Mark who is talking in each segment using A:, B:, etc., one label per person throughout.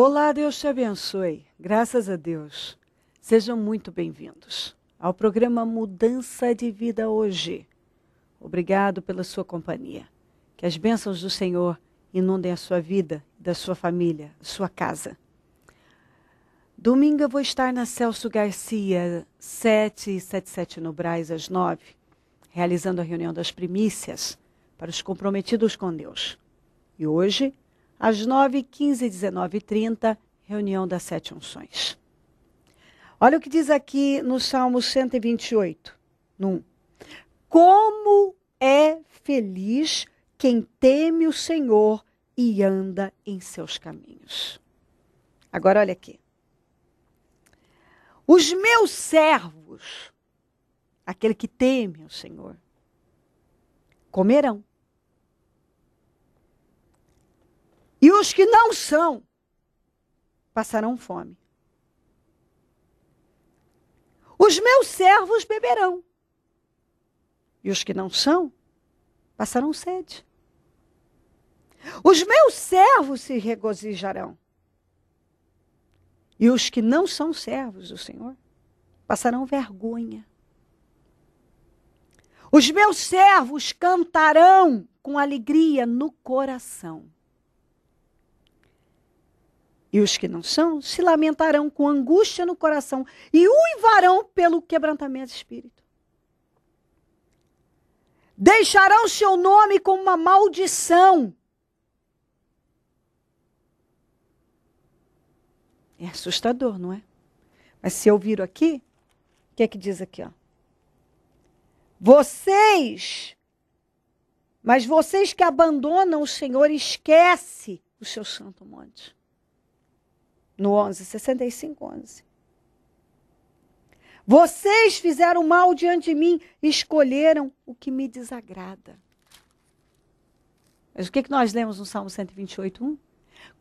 A: Olá,
B: Deus te abençoe. Graças a Deus. Sejam muito bem-vindos ao programa Mudança de Vida hoje. Obrigado pela sua companhia. Que as bênçãos do Senhor inundem a sua vida, da sua família, sua casa. Domingo eu vou estar na Celso Garcia, 777 no Braz, às 9, realizando a reunião das primícias para os comprometidos com Deus. E hoje às 9h15 e 19h30, reunião das sete unções. Olha o que diz aqui no Salmo 128, 1. Como é feliz quem teme o Senhor e anda em seus caminhos. Agora olha aqui. Os meus servos, aquele que teme o Senhor, comerão E os que não são passarão fome. Os meus servos beberão. E os que não são passarão sede. Os meus servos se regozijarão. E os que não são servos do Senhor passarão vergonha. Os meus servos cantarão com alegria no coração. E os que não são se lamentarão com angústia no coração e uivarão pelo quebrantamento de espírito. Deixarão seu nome como uma maldição. É assustador, não é? Mas se eu viro aqui, o que é que diz aqui? Ó? Vocês, mas vocês que abandonam o Senhor, esquece o seu santo monte no 11, 65, 11. Vocês fizeram mal diante de mim, escolheram o que me desagrada. Mas o que, que nós lemos no Salmo 128, 1?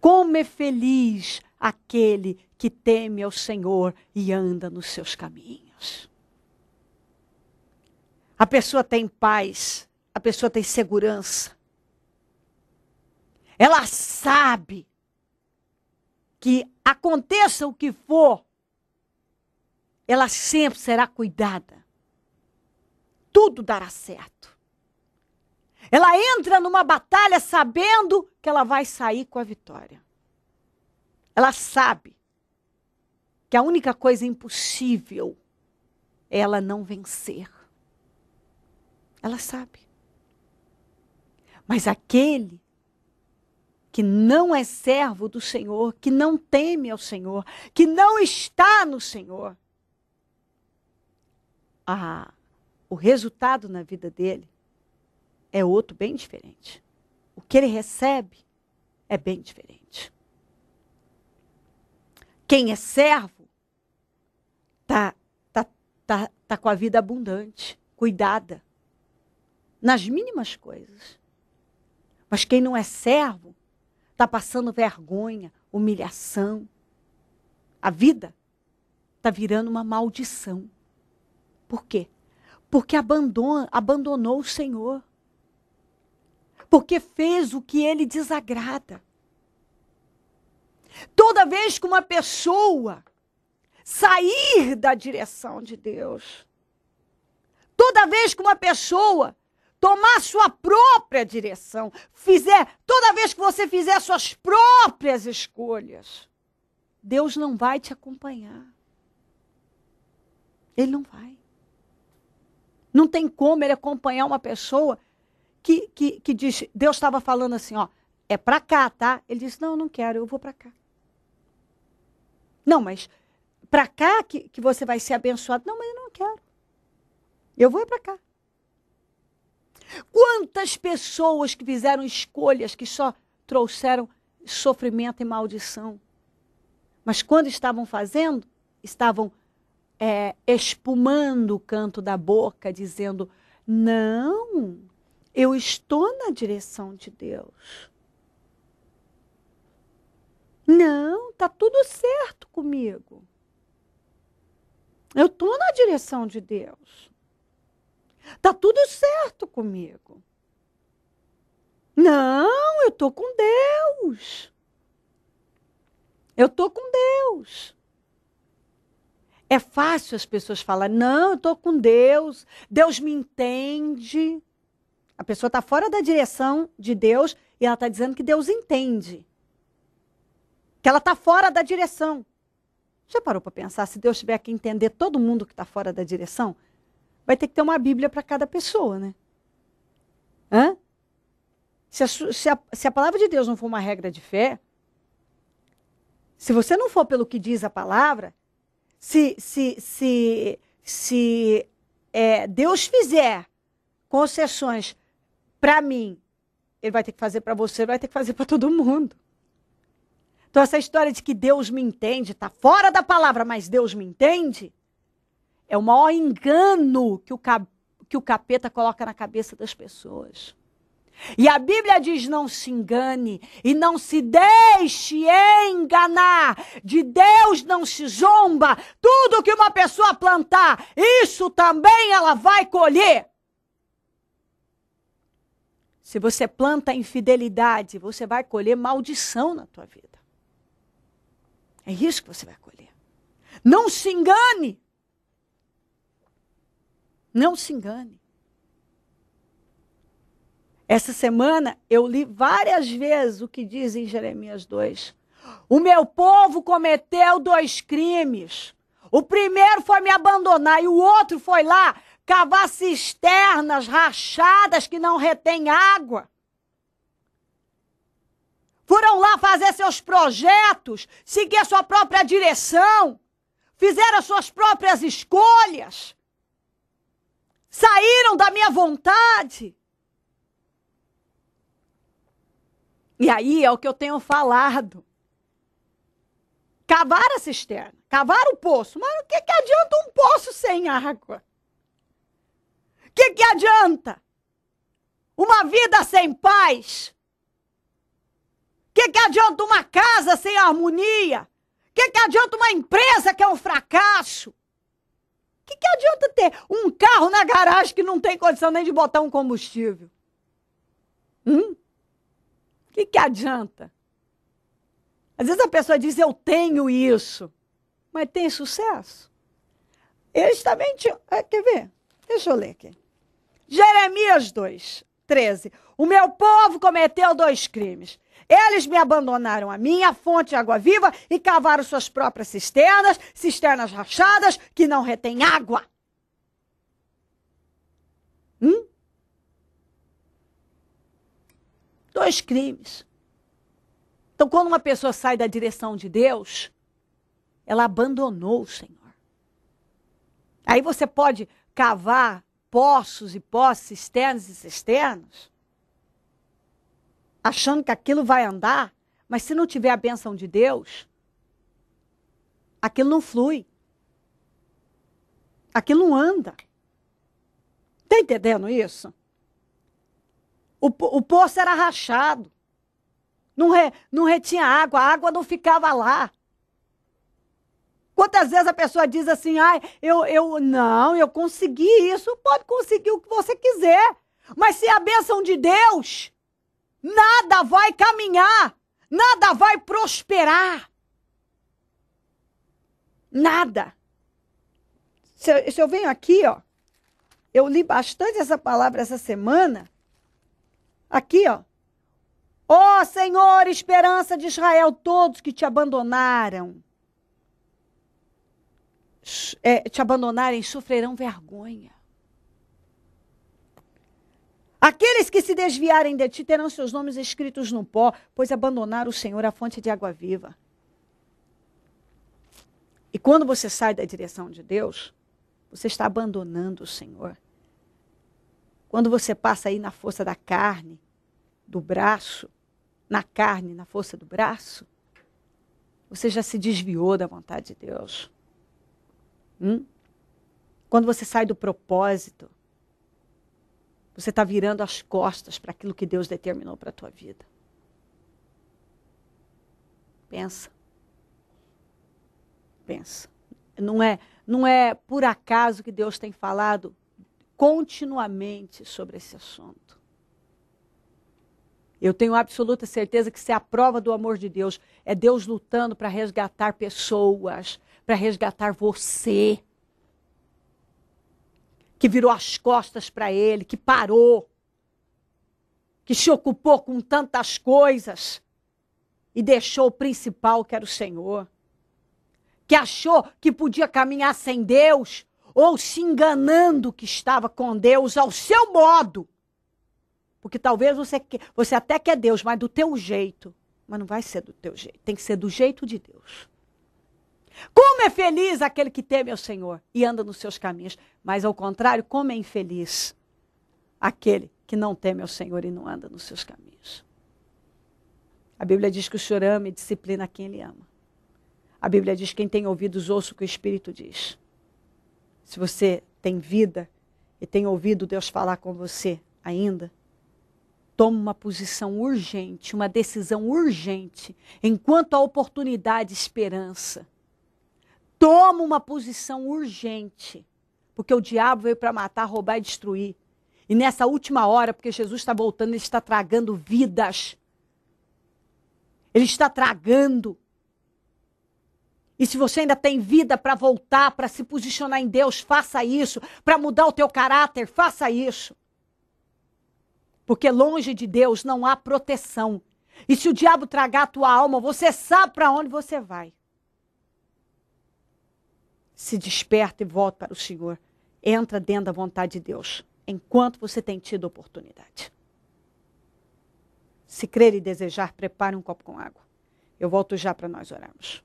B: Como é feliz aquele que teme ao Senhor e anda nos seus caminhos. A pessoa tem paz, a pessoa tem segurança. Ela sabe que aconteça o que for, ela sempre será cuidada. Tudo dará certo. Ela entra numa batalha sabendo que ela vai sair com a vitória. Ela sabe que a única coisa impossível é ela não vencer. Ela sabe. Mas aquele que não é servo do Senhor, que não teme ao Senhor, que não está no Senhor, o resultado na vida dele é outro bem diferente. O que ele recebe é bem diferente. Quem é servo tá tá, tá, tá com a vida abundante, cuidada nas mínimas coisas. Mas quem não é servo está passando vergonha, humilhação. A vida está virando uma maldição. Por quê? Porque abandona, abandonou o Senhor. Porque fez o que ele desagrada. Toda vez que uma pessoa sair da direção de Deus, toda vez que uma pessoa tomar sua própria direção, fizer toda vez que você fizer suas próprias escolhas, Deus não vai te acompanhar. Ele não vai. Não tem como ele acompanhar uma pessoa que, que, que diz, Deus estava falando assim, ó, é para cá, tá? Ele disse, não, não quero, eu vou para cá. Não, mas para cá que, que você vai ser abençoado. Não, mas eu não quero. Eu vou é para cá. Quantas pessoas que fizeram escolhas que só trouxeram sofrimento e maldição. Mas quando estavam fazendo, estavam é, espumando o canto da boca, dizendo: Não, eu estou na direção de Deus. Não, tá tudo certo comigo. Eu estou na direção de Deus. Tá tudo certo comigo. Não, eu tô com Deus. Eu tô com Deus. É fácil as pessoas falar: "Não, eu tô com Deus. Deus me entende". A pessoa está fora da direção de Deus e ela está dizendo que Deus entende. Que ela está fora da direção. Já parou para pensar se Deus tiver que entender todo mundo que está fora da direção? vai ter que ter uma Bíblia para cada pessoa, né? Hã? Se a, se, a, se a palavra de Deus não for uma regra de fé, se você não for pelo que diz a palavra, se, se, se, se é, Deus fizer concessões para mim, ele vai ter que fazer para você, vai ter que fazer para todo mundo. Então, essa história de que Deus me entende está fora da palavra, mas Deus me entende, é o maior engano que o, que o capeta coloca na cabeça das pessoas. E a Bíblia diz: não se engane e não se deixe enganar. De Deus não se zomba. Tudo que uma pessoa plantar, isso também ela vai colher. Se você planta infidelidade, você vai colher maldição na tua vida. É isso que você vai colher. Não se engane. Não se engane. Essa semana eu li várias vezes o que diz em Jeremias 2. O meu povo cometeu dois crimes. O primeiro foi me abandonar e o outro foi lá cavar cisternas rachadas que não retêm água. Foram lá fazer seus projetos, seguir a sua própria direção, fizeram as suas próprias escolhas. Saíram da minha vontade. E aí é o que eu tenho falado. Cavar a cisterna, cavar o poço. Mas o que, que adianta um poço sem água? O que, que adianta? Uma vida sem paz? O que, que adianta uma casa sem harmonia? O que, que adianta uma empresa que é um fracasso? que, que adianta ter um carro na garagem que não tem condição nem de botar um combustível? Hum? Que que adianta? Às vezes a pessoa diz, eu tenho isso, mas tem sucesso? Eles também tinham. É, quer ver? Deixa eu ler aqui. Jeremias 2, 13. O meu povo cometeu dois crimes. Eles me abandonaram a minha fonte de água viva e cavaram suas próprias cisternas, cisternas rachadas que não retêm água. Hum? Dois crimes. Então, quando uma pessoa sai da direção de Deus, ela abandonou o Senhor. Aí você pode cavar poços e poços, cisternas e cisternas, achando que aquilo vai andar, mas se não tiver a benção de Deus, aquilo não flui. Aquilo não anda. Está entendendo isso? O, o poço era rachado. Não, re, não retinha água, a água não ficava lá. Quantas vezes a pessoa diz assim, ai, ah, eu, eu não, eu consegui isso, pode conseguir o que você quiser. Mas se é a bênção de Deus nada vai caminhar, nada vai prosperar. Nada. Se eu, se eu venho aqui, ó, eu li bastante essa palavra essa semana. Aqui, ó. Ó oh, Senhor, esperança de Israel, todos que te abandonaram, é, te abandonarem, sofrerão vergonha. Aqueles que se desviarem de ti terão seus nomes escritos no pó, pois abandonaram o Senhor, a fonte de água viva. E quando você sai da direção de Deus, você está abandonando o Senhor. Quando você passa aí na força da carne, do braço, na carne, na força do braço, você já se desviou da vontade de Deus. Hum? Quando você sai do propósito, você está virando as costas para aquilo que Deus determinou para a tua vida. Pensa. Pensa. Não é, não é por acaso que Deus tem falado continuamente sobre esse assunto. Eu tenho absoluta certeza que se a prova do amor de Deus. É Deus lutando para resgatar pessoas, para resgatar você que virou as costas para ele, que parou, que se ocupou com tantas coisas e deixou o principal, que era o Senhor, que achou que podia caminhar sem Deus ou se enganando que estava com Deus ao seu modo. Porque talvez você, você até quer Deus, mas do teu jeito. Mas não vai ser do teu jeito, tem que ser do jeito de Deus. Como é feliz aquele que teme ao Senhor e anda nos seus caminhos, mas ao contrário, como é infeliz aquele que não teme ao Senhor e não anda nos seus caminhos. A Bíblia diz que o Senhor ama e disciplina quem ele ama. A Bíblia diz: quem tem ouvidos, ouça o que o Espírito diz. Se você tem vida e tem ouvido Deus falar com você ainda, tome uma posição urgente, uma decisão urgente, enquanto há oportunidade e esperança Toma uma posição urgente, porque o diabo veio para matar, roubar e destruir. E nessa última hora, porque Jesus está voltando, ele está tragando vidas. Ele está tragando. E se você ainda tem vida para voltar, para se posicionar em Deus, faça isso. Para mudar o teu caráter, faça isso. Porque longe de Deus não há proteção. E se o diabo tragar a tua alma, você sabe para onde você vai se desperta e volta para o Senhor. Entra dentro da vontade de Deus, enquanto você tem tido oportunidade. Se crer e desejar, prepare um copo com água. Eu volto já para nós orarmos.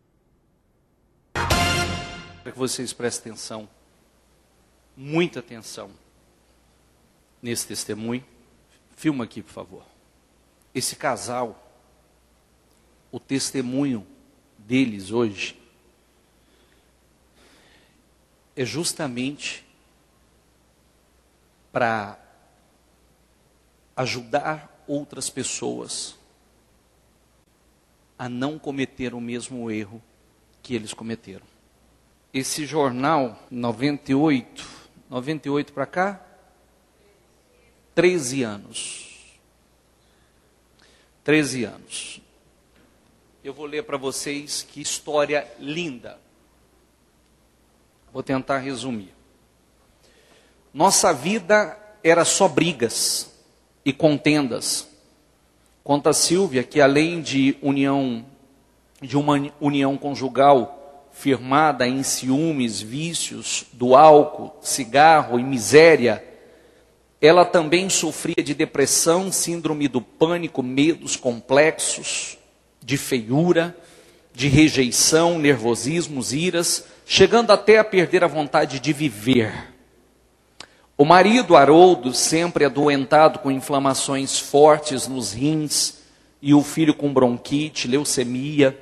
C: Para que vocês prestem atenção, muita atenção nesse testemunho. Filma aqui, por favor. Esse casal, o testemunho deles hoje é justamente para ajudar outras pessoas a não cometer o mesmo erro que eles cometeram. Esse jornal 98, 98 para cá, 13 anos. 13 anos. Eu vou ler para vocês que história linda. Vou tentar resumir. Nossa vida era só brigas e contendas. Conta Silvia que além de união de uma união conjugal firmada em ciúmes, vícios do álcool, cigarro e miséria, ela também sofria de depressão, síndrome do pânico, medos complexos, de feiura, de rejeição, nervosismos, iras chegando até a perder a vontade de viver. O marido Haroldo sempre adoentado com inflamações fortes nos rins e o filho com bronquite, leucemia.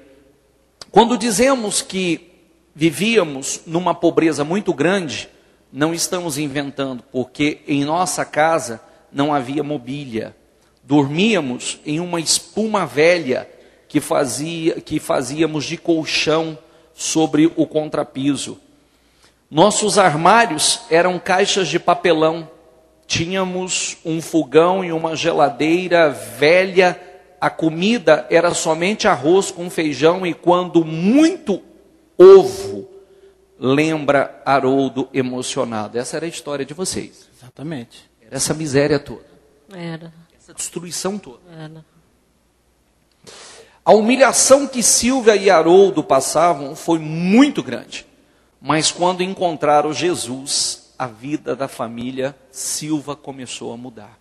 C: Quando dizemos que vivíamos numa pobreza muito grande, não estamos inventando, porque em nossa casa não havia mobília. Dormíamos em uma espuma velha que fazia que fazíamos de colchão sobre o contrapiso. Nossos armários eram caixas de papelão. Tínhamos um fogão e uma geladeira velha. A comida era somente arroz com feijão e, quando muito, ovo. Lembra Haroldo emocionado. Essa era a história de vocês. Exatamente. Era essa miséria toda. Era. Essa destruição toda. Era. A humilhação que Silvia e Haroldo passavam foi muito grande. Mas quando encontraram Jesus, a vida da família Silva começou a mudar.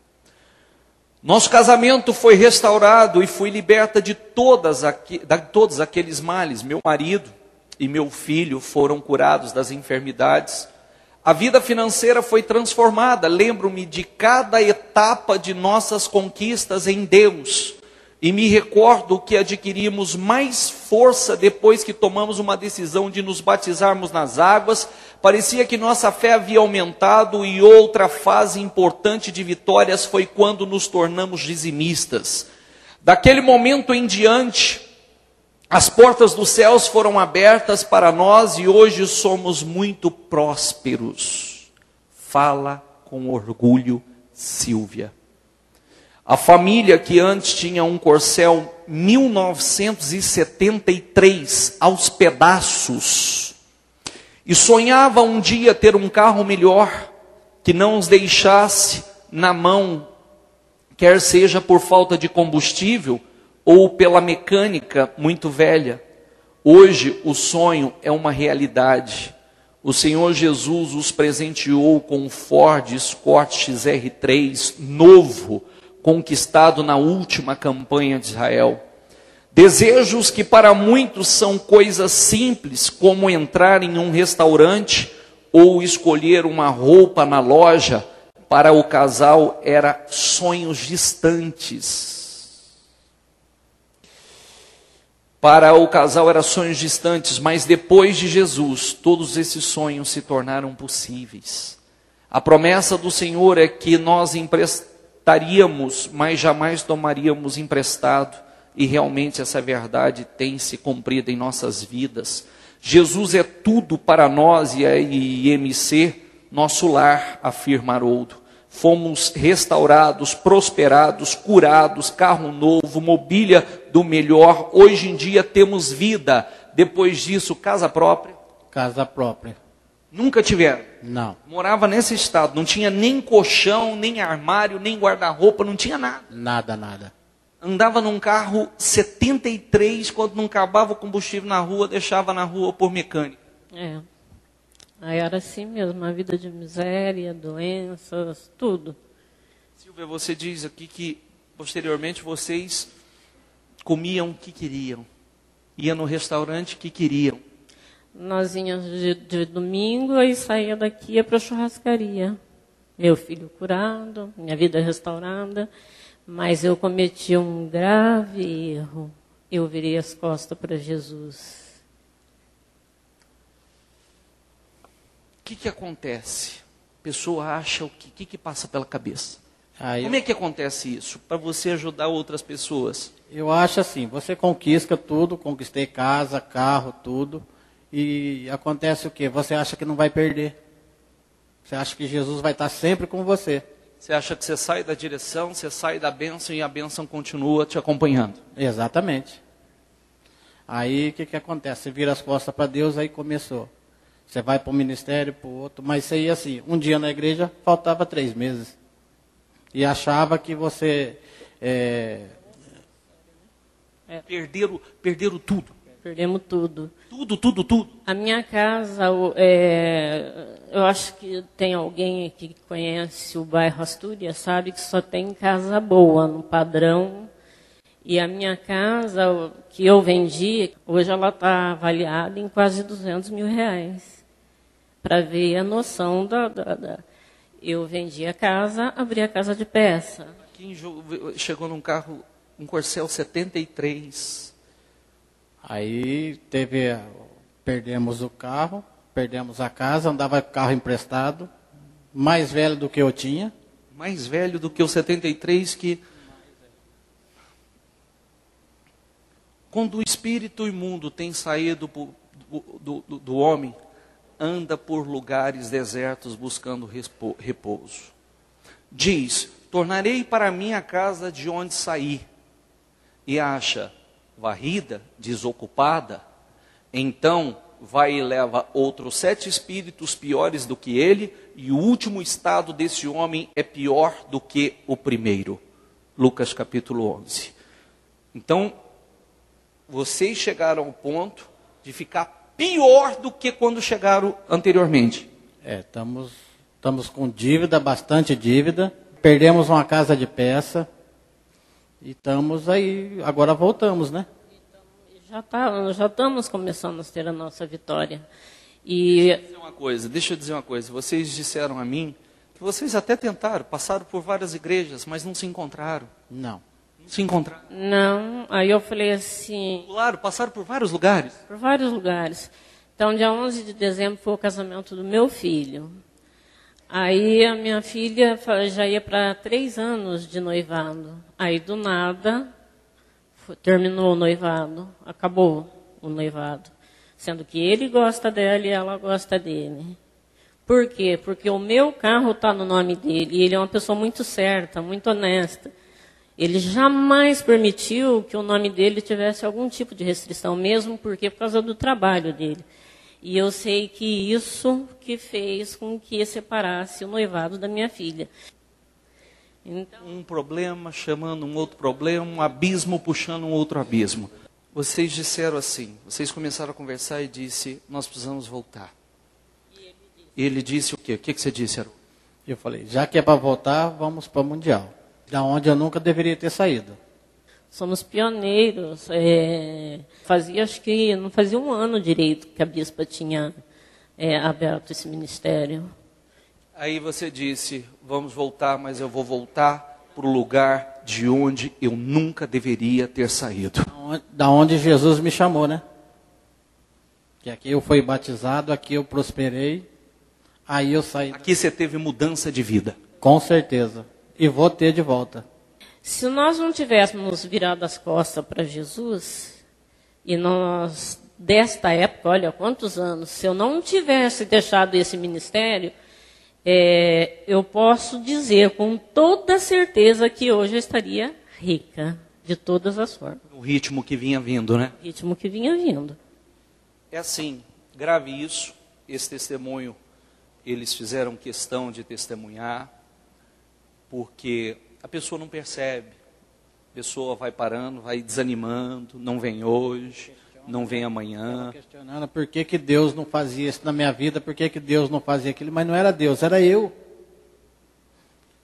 C: Nosso casamento foi restaurado e fui liberta de, todas aqui, de todos aqueles males. Meu marido e meu filho foram curados das enfermidades. A vida financeira foi transformada. Lembro-me de cada etapa de nossas conquistas em Deus. E me recordo que adquirimos mais força depois que tomamos uma decisão de nos batizarmos nas águas. Parecia que nossa fé havia aumentado, e outra fase importante de vitórias foi quando nos tornamos dizimistas. Daquele momento em diante, as portas dos céus foram abertas para nós e hoje somos muito prósperos. Fala com orgulho, Silvia. A família que antes tinha um Corcel 1973 aos pedaços e sonhava um dia ter um carro melhor que não os deixasse na mão, quer seja por falta de combustível ou pela mecânica muito velha. Hoje o sonho é uma realidade. O Senhor Jesus os presenteou com um Ford Escort XR3 novo conquistado na última campanha de Israel. Desejos que para muitos são coisas simples, como entrar em um restaurante ou escolher uma roupa na loja, para o casal era sonhos distantes. Para o casal era sonhos distantes, mas depois de Jesus, todos esses sonhos se tornaram possíveis. A promessa do Senhor é que nós emprestamos daríamos, mas jamais tomaríamos emprestado. E realmente essa verdade tem se cumprido em nossas vidas. Jesus é tudo para nós e a IMC, nosso lar, afirma Haroldo. Fomos restaurados, prosperados, curados, carro novo, mobília do melhor. Hoje em dia temos vida. Depois disso, casa própria.
A: Casa própria.
C: Nunca tiveram. Não. Morava nesse estado, não tinha nem colchão, nem armário, nem guarda-roupa, não tinha nada. Nada, nada. Andava num carro 73, quando não acabava o combustível na rua, deixava na rua por mecânico.
D: É. Aí era assim mesmo, uma vida de miséria, doenças, tudo.
C: Silvia, você diz aqui que posteriormente vocês comiam o que queriam, iam no restaurante que queriam,
D: nós de, de domingo e saía daqui para a churrascaria. Meu filho curado, minha vida restaurada, mas eu cometi um grave erro. Eu virei as costas para Jesus.
C: O que, que acontece? A pessoa
A: acha o que, que, que passa pela cabeça? Ah, eu... Como é que
C: acontece isso? Para você ajudar outras
A: pessoas? Eu acho assim, você conquista tudo, conquistei casa, carro, tudo. E acontece o quê? Você acha que não vai perder. Você acha que Jesus vai estar sempre com você.
C: Você acha que você sai da direção, você sai da bênção e a bênção continua
A: te acompanhando. Exatamente. Aí o que, que acontece? Você vira as costas para Deus, aí começou. Você vai para o ministério, para o outro, mas você ia assim. Um dia na igreja faltava três meses. E achava que você. É... É. Perderam, perderam tudo. Perdemos tudo. Tudo,
D: tudo, tudo? A minha casa, é, eu acho que tem alguém aqui que conhece o bairro Astúria, sabe que só tem casa boa, no padrão. E a minha casa, que eu vendi, hoje ela está avaliada em quase 200 mil reais. Para ver a noção da, da, da... Eu vendi a casa, abri a casa de peça. Quem chegou num carro,
A: um Corsel 73 Aí teve, perdemos o carro, perdemos a casa, andava carro emprestado, mais velho do que eu tinha. Mais velho do que o 73 que
C: quando o espírito imundo tem saído do, do, do, homem, anda por lugares desertos buscando repouso. Diz: Tornarei para minha casa de onde saí. E acha varrida, desocupada, então vai e leva outros sete espíritos piores do que ele, e o último estado desse homem é pior do que o primeiro. Lucas capítulo 11. Então, vocês chegaram ao ponto de ficar
A: pior do que quando chegaram anteriormente. É, estamos, estamos com dívida, bastante dívida. Perdemos uma casa de peça, e estamos aí, agora voltamos, né?
D: Já, tá, já estamos começando a ter a nossa vitória.
C: E... Deixa eu dizer uma coisa, deixa eu dizer uma coisa. Vocês disseram a mim que vocês até tentaram, passaram por várias igrejas, mas não se encontraram. Não. Não
D: se encontraram? Não. Aí eu falei assim. Claro, passaram por vários lugares? Por vários lugares. Então, dia 11 de dezembro foi o casamento do meu filho. Aí a minha filha já ia para três anos de noivado. Aí do nada foi, terminou o noivado, acabou o noivado. Sendo que ele gosta dela e ela gosta dele. Por quê? Porque o meu carro está no nome dele e ele é uma pessoa muito certa, muito honesta. Ele jamais permitiu que o nome dele tivesse algum tipo de restrição, mesmo porque por causa do trabalho dele. E eu sei que isso que fez com que separasse o noivado da minha filha. Então...
C: Um problema chamando um outro problema, um abismo puxando um outro abismo. Vocês disseram assim, vocês começaram a conversar e disse, nós precisamos voltar. Ele disse... ele disse, o quê? O que, que você disse, Aru?
A: Eu falei, já que é para voltar, vamos para o Mundial. Da onde eu nunca deveria ter saído.
D: Somos pioneiros. É, fazia, acho que, não fazia um ano direito que a bispa tinha é, aberto esse ministério.
C: Aí você disse: vamos voltar, mas eu vou voltar para o lugar de onde eu nunca
A: deveria ter saído. Da onde Jesus me chamou, né? Que aqui eu fui batizado, aqui eu prosperei, aí eu saí. Aqui você teve mudança de vida. Com certeza. E vou ter de volta.
D: Se nós não tivéssemos virado as costas para Jesus, e nós, desta época, olha quantos anos, se eu não tivesse deixado esse ministério, é, eu posso dizer com toda certeza que hoje eu estaria rica,
C: de todas as formas. O ritmo que vinha vindo, né?
D: O ritmo que vinha vindo. É assim,
C: grave isso, esse testemunho, eles fizeram questão de testemunhar, porque a pessoa não percebe. A pessoa vai parando, vai desanimando, não vem hoje, não vem amanhã.
A: Questionando por que, que Deus não fazia isso na minha vida, por que, que Deus não fazia aquilo, mas não era Deus, era eu.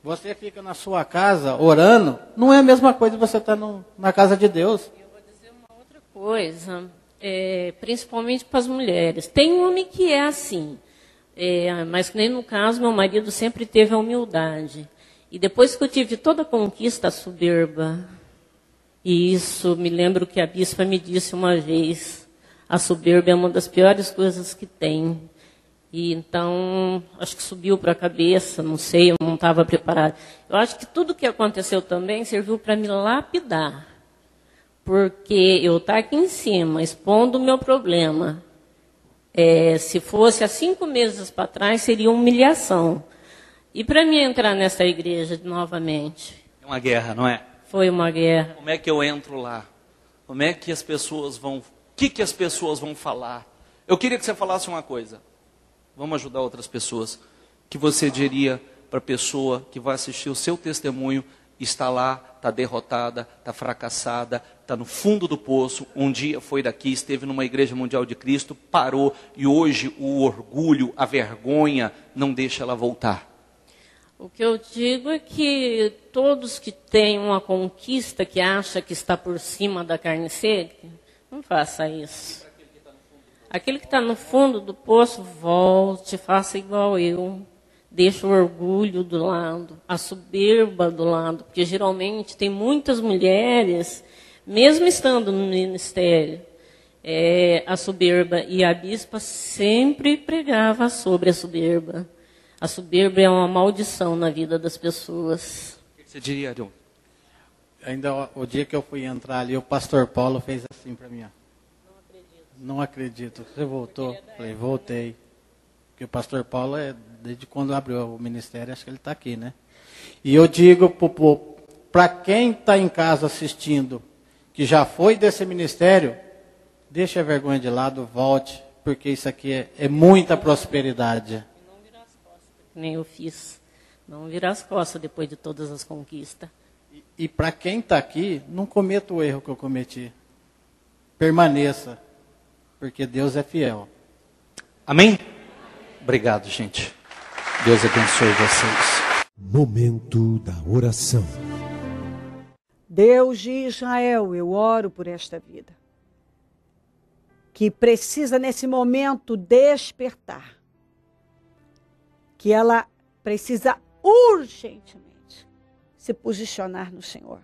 A: Você fica na sua casa orando, não é a mesma coisa você estar tá na casa de Deus. Eu vou dizer
D: uma outra coisa, é, principalmente para as mulheres. Tem homem que é assim, é, mas nem no caso, meu marido sempre teve a humildade. E depois que eu tive toda a conquista soberba, e isso me lembro que a bispa me disse uma vez, a soberba é uma das piores coisas que tem. E então, acho que subiu para a cabeça, não sei, eu não estava preparada. Eu acho que tudo o que aconteceu também serviu para me lapidar. Porque eu estar tá aqui em cima, expondo o meu problema. É, se fosse há cinco meses para trás, seria humilhação. E para mim entrar nessa igreja novamente?
C: É uma guerra, não é?
D: Foi uma guerra. Como
C: é que eu entro lá? Como é que as pessoas vão. O que, que as pessoas vão falar? Eu queria que você falasse uma coisa. Vamos ajudar outras pessoas. Que você diria para a pessoa que vai assistir o seu testemunho, está lá, está derrotada, está fracassada, está no fundo do poço, um dia foi daqui, esteve numa igreja mundial de Cristo, parou e hoje o orgulho, a vergonha não deixa ela voltar.
D: O que eu digo é que todos que têm uma conquista que acha que está por cima da carne seca, não faça isso. Aquele que está no fundo do poço, volte, faça igual eu. Deixa o orgulho do lado, a soberba do lado, porque geralmente tem muitas mulheres, mesmo estando no ministério, é, a soberba. E a bispa sempre pregava sobre a soberba. A soberba é uma maldição na
A: vida das pessoas. O que você diria, John? Ainda o dia que eu fui entrar ali, o pastor Paulo fez assim para mim. Ó. Não acredito. Não acredito. Você voltou? Falei, época, voltei. Né? Porque o pastor Paulo, é, desde quando abriu o ministério, acho que ele está aqui, né? E eu digo para quem está em casa assistindo, que já foi desse ministério, deixe a vergonha de lado, volte, porque isso aqui é, é muita prosperidade
D: nem eu fiz. Não virar as costas depois de todas as conquistas.
A: E, e para quem está aqui, não cometa o erro que eu cometi. Permaneça, porque Deus é fiel.
C: Amém? Obrigado, gente. Deus abençoe vocês. Momento da oração.
B: Deus de Israel, eu oro por esta vida, que precisa nesse momento despertar que ela precisa urgentemente se posicionar no Senhor,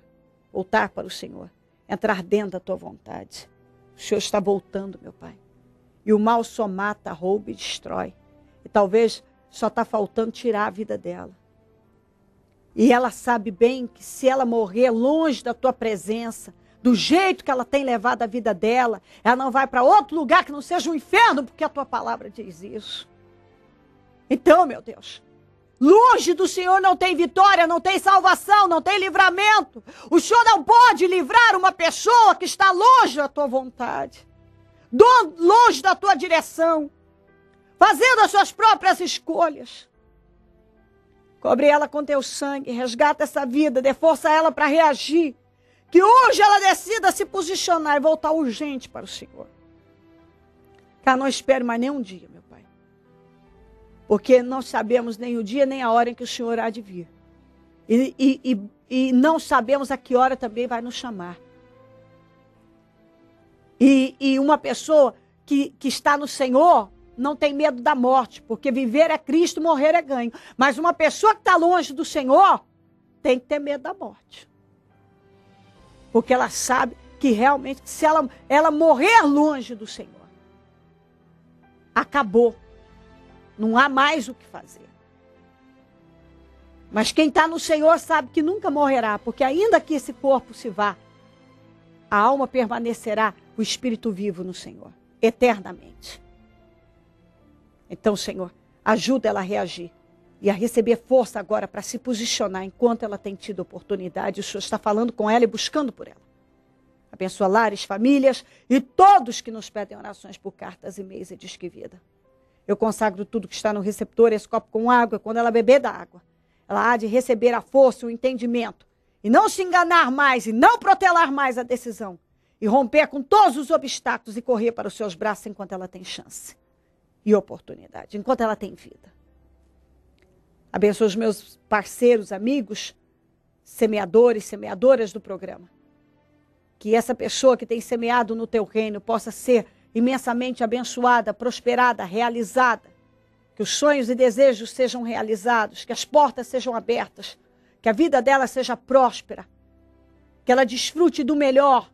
B: voltar para o Senhor, entrar dentro da tua vontade. O Senhor está voltando, meu Pai. E o mal só mata, rouba e destrói. E talvez só está faltando tirar a vida dela. E ela sabe bem que se ela morrer longe da tua presença, do jeito que ela tem levado a vida dela, ela não vai para outro lugar que não seja o um inferno, porque a tua palavra diz isso. Então, meu Deus, longe do Senhor não tem vitória, não tem salvação, não tem livramento. O Senhor não pode livrar uma pessoa que está longe da tua vontade, longe da tua direção, fazendo as suas próprias escolhas. Cobre ela com teu sangue, resgata essa vida, dê força a ela para reagir. Que hoje ela decida se posicionar e voltar urgente para o Senhor. Que ela não espere mais nenhum dia porque não sabemos nem o dia nem a hora em que o Senhor há de vir. E, e, e, e não sabemos a que hora também vai nos chamar. E, e uma pessoa que, que está no Senhor não tem medo da morte, porque viver é Cristo, morrer é ganho. Mas uma pessoa que está longe do Senhor tem que ter medo da morte. Porque ela sabe que realmente, se ela, ela morrer longe do Senhor, acabou não há mais o que fazer. Mas quem está no Senhor sabe que nunca morrerá, porque ainda que esse corpo se vá, a alma permanecerá o espírito vivo no Senhor, eternamente. Então, Senhor, ajuda ela a reagir e a receber força agora para se posicionar enquanto ela tem tido oportunidade. O Senhor está falando com ela e buscando por ela. Abençoa lares, famílias e todos que nos pedem orações por cartas, e-mails e disque vida. Eu consagro tudo que está no receptor, esse copo com água, quando ela beber da água. Ela há de receber a força, o entendimento. E não se enganar mais, e não protelar mais a decisão. E romper com todos os obstáculos e correr para os seus braços enquanto ela tem chance e oportunidade, enquanto ela tem vida. Abençoe os meus parceiros, amigos, semeadores, semeadoras do programa. Que essa pessoa que tem semeado no teu reino possa ser imensamente abençoada, prosperada, realizada. Que os sonhos e desejos sejam realizados, que as portas sejam abertas, que a vida dela seja próspera, que ela desfrute do melhor,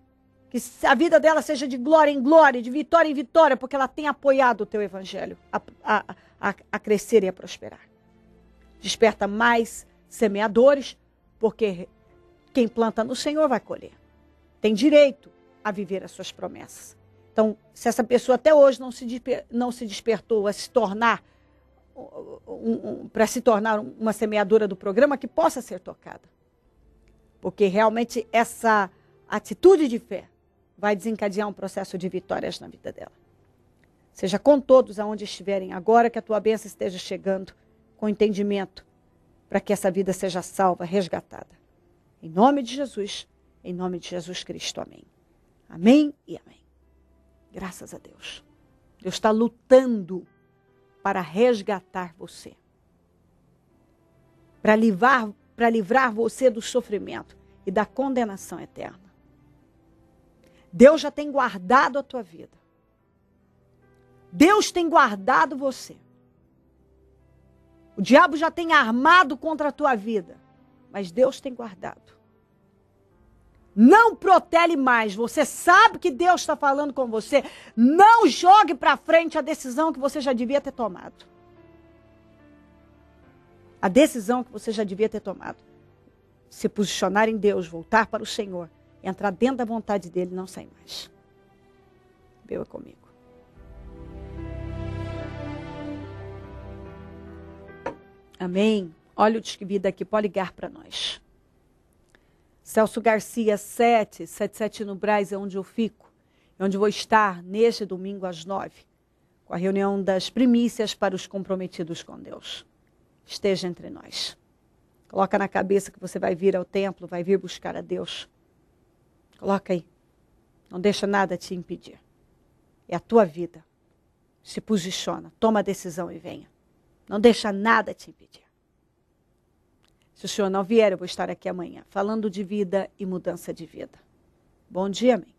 B: que a vida dela seja de glória em glória, de vitória em vitória, porque ela tem apoiado o teu evangelho a, a, a, a crescer e a prosperar. Desperta mais semeadores, porque quem planta no Senhor vai colher. Tem direito a viver as suas promessas. Então, se essa pessoa até hoje não se, não se despertou a se tornar um, um, para se tornar uma semeadora do programa, que possa ser tocada. Porque realmente essa atitude de fé vai desencadear um processo de vitórias na vida dela. Seja com todos aonde estiverem agora, que a tua bênção esteja chegando com entendimento, para que essa vida seja salva, resgatada. Em nome de Jesus, em nome de Jesus Cristo. Amém. Amém e amém. Graças a Deus. Deus está lutando para resgatar você, para livrar, para livrar você do sofrimento e da condenação eterna. Deus já tem guardado a tua vida. Deus tem guardado você. O diabo já tem armado contra a tua vida, mas Deus tem guardado. Não protele mais. Você sabe que Deus está falando com você. Não jogue para frente a decisão que você já devia ter tomado. A decisão que você já devia ter tomado. Se posicionar em Deus, voltar para o Senhor, entrar dentro da vontade dele, não sair mais. Beba comigo. Amém. Olha o Disque Vida aqui, pode ligar para nós. Celso Garcia 7, 77 no Braz é onde eu fico, é onde vou estar neste domingo às 9, com a reunião das primícias para os comprometidos com Deus. Esteja entre nós. Coloca na cabeça que você vai vir ao templo, vai vir buscar a Deus. Coloca aí. Não deixa nada te impedir. É a tua vida. Se posiciona, toma a decisão e venha. Não deixa nada te impedir. Se o senhor não vier, eu vou estar aqui amanhã, falando de vida e mudança de vida. Bom dia, amém.